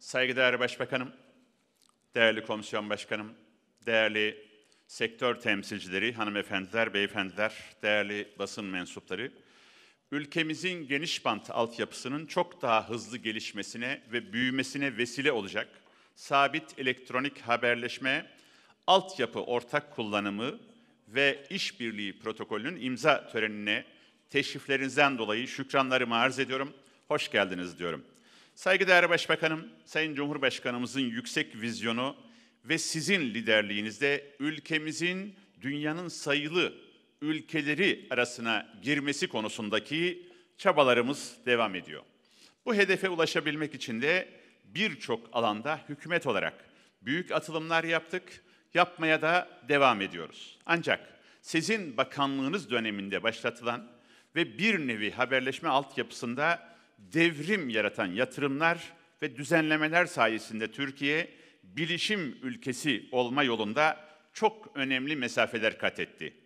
Saygıdeğer Başbakanım, değerli Komisyon Başkanım, değerli sektör temsilcileri, hanımefendiler, beyefendiler, değerli basın mensupları, ülkemizin geniş bant altyapısının çok daha hızlı gelişmesine ve büyümesine vesile olacak sabit elektronik haberleşme, altyapı ortak kullanımı ve işbirliği protokolünün imza törenine teşriflerinizden dolayı şükranlarımı arz ediyorum. Hoş geldiniz diyorum. Saygıdeğer Başbakanım, Sayın Cumhurbaşkanımızın yüksek vizyonu ve sizin liderliğinizde ülkemizin dünyanın sayılı ülkeleri arasına girmesi konusundaki çabalarımız devam ediyor. Bu hedefe ulaşabilmek için de birçok alanda hükümet olarak büyük atılımlar yaptık, yapmaya da devam ediyoruz. Ancak sizin bakanlığınız döneminde başlatılan ve bir nevi haberleşme altyapısında devrim yaratan yatırımlar ve düzenlemeler sayesinde Türkiye bilişim ülkesi olma yolunda çok önemli mesafeler kat etti.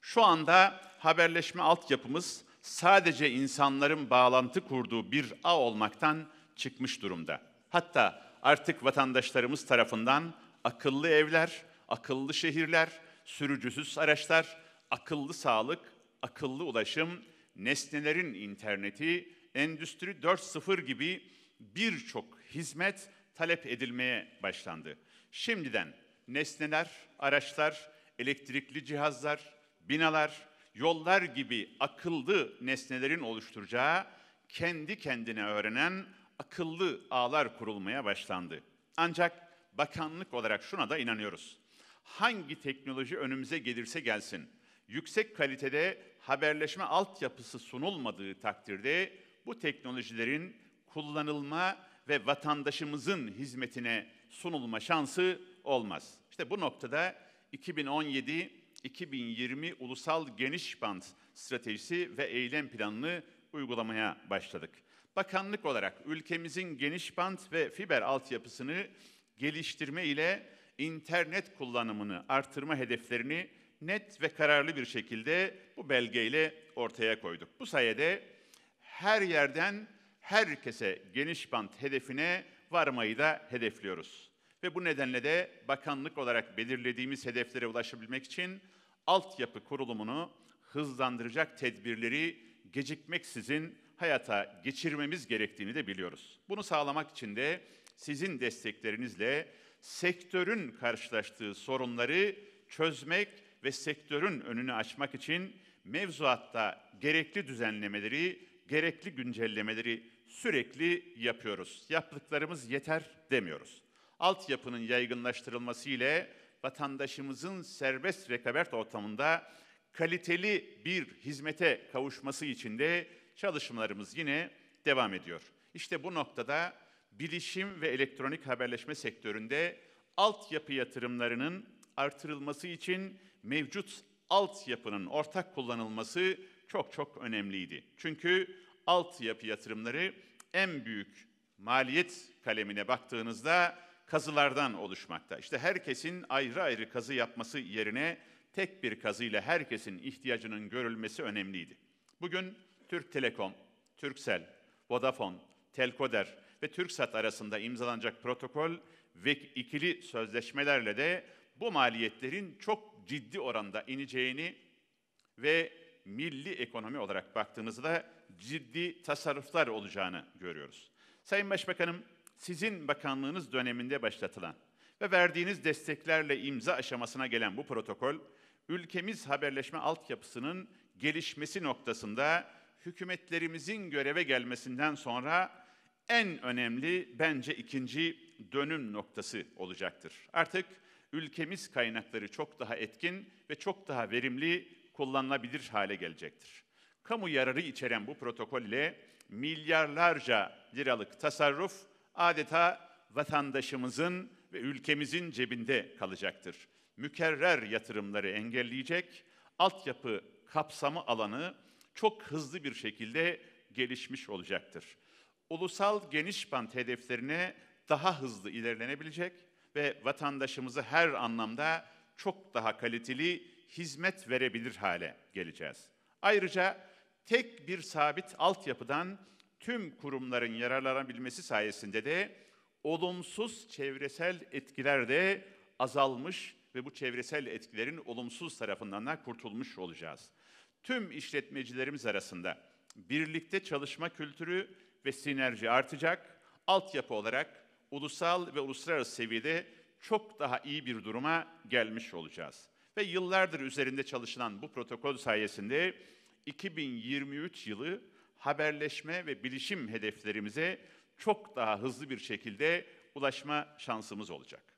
Şu anda haberleşme altyapımız sadece insanların bağlantı kurduğu bir ağ olmaktan çıkmış durumda. Hatta artık vatandaşlarımız tarafından akıllı evler, akıllı şehirler, sürücüsüz araçlar, akıllı sağlık, akıllı ulaşım, nesnelerin interneti Endüstri 4.0 gibi birçok hizmet talep edilmeye başlandı. Şimdiden nesneler, araçlar, elektrikli cihazlar, binalar, yollar gibi akıllı nesnelerin oluşturacağı kendi kendine öğrenen akıllı ağlar kurulmaya başlandı. Ancak bakanlık olarak şuna da inanıyoruz. Hangi teknoloji önümüze gelirse gelsin, yüksek kalitede haberleşme altyapısı sunulmadığı takdirde bu teknolojilerin kullanılma ve vatandaşımızın hizmetine sunulma şansı olmaz. İşte bu noktada 2017-2020 Ulusal Geniş Band Stratejisi ve Eylem Planını uygulamaya başladık. Bakanlık olarak ülkemizin geniş band ve fiber altyapısını geliştirme ile internet kullanımını artırma hedeflerini net ve kararlı bir şekilde bu belgeyle ortaya koyduk. Bu sayede her yerden herkese geniş bant hedefine varmayı da hedefliyoruz. Ve bu nedenle de bakanlık olarak belirlediğimiz hedeflere ulaşabilmek için altyapı kurulumunu hızlandıracak tedbirleri gecikmeksizin hayata geçirmemiz gerektiğini de biliyoruz. Bunu sağlamak için de sizin desteklerinizle sektörün karşılaştığı sorunları çözmek ve sektörün önünü açmak için mevzuatta gerekli düzenlemeleri gerekli güncellemeleri sürekli yapıyoruz. Yaptıklarımız yeter demiyoruz. Altyapının yaygınlaştırılması ile vatandaşımızın serbest rekabet ortamında kaliteli bir hizmete kavuşması için de çalışmalarımız yine devam ediyor. İşte bu noktada bilişim ve elektronik haberleşme sektöründe altyapı yatırımlarının artırılması için mevcut altyapının ortak kullanılması çok çok önemliydi. Çünkü altyapı yatırımları en büyük maliyet kalemine baktığınızda kazılardan oluşmakta. İşte herkesin ayrı ayrı kazı yapması yerine tek bir kazıyla herkesin ihtiyacının görülmesi önemliydi. Bugün Türk Telekom, Türksel, Vodafone, Telkoder ve Türksat arasında imzalanacak protokol ve ikili sözleşmelerle de bu maliyetlerin çok ciddi oranda ineceğini ve milli ekonomi olarak baktığımızda ciddi tasarruflar olacağını görüyoruz. Sayın Başbakanım, sizin bakanlığınız döneminde başlatılan ve verdiğiniz desteklerle imza aşamasına gelen bu protokol, ülkemiz haberleşme altyapısının gelişmesi noktasında hükümetlerimizin göreve gelmesinden sonra en önemli bence ikinci dönüm noktası olacaktır. Artık ülkemiz kaynakları çok daha etkin ve çok daha verimli kullanılabilir hale gelecektir. Kamu yararı içeren bu protokol ile milyarlarca liralık tasarruf adeta vatandaşımızın ve ülkemizin cebinde kalacaktır. Mükerrer yatırımları engelleyecek, altyapı kapsamı alanı çok hızlı bir şekilde gelişmiş olacaktır. Ulusal geniş bant hedeflerine daha hızlı ilerlenebilecek ve vatandaşımızı her anlamda çok daha kaliteli hizmet verebilir hale geleceğiz. Ayrıca tek bir sabit altyapıdan tüm kurumların yararlanabilmesi sayesinde de olumsuz çevresel etkiler de azalmış ve bu çevresel etkilerin olumsuz tarafından da kurtulmuş olacağız. Tüm işletmecilerimiz arasında birlikte çalışma kültürü ve sinerji artacak, altyapı olarak ulusal ve uluslararası seviyede çok daha iyi bir duruma gelmiş olacağız. Ve yıllardır üzerinde çalışılan bu protokol sayesinde 2023 yılı haberleşme ve bilişim hedeflerimize çok daha hızlı bir şekilde ulaşma şansımız olacak.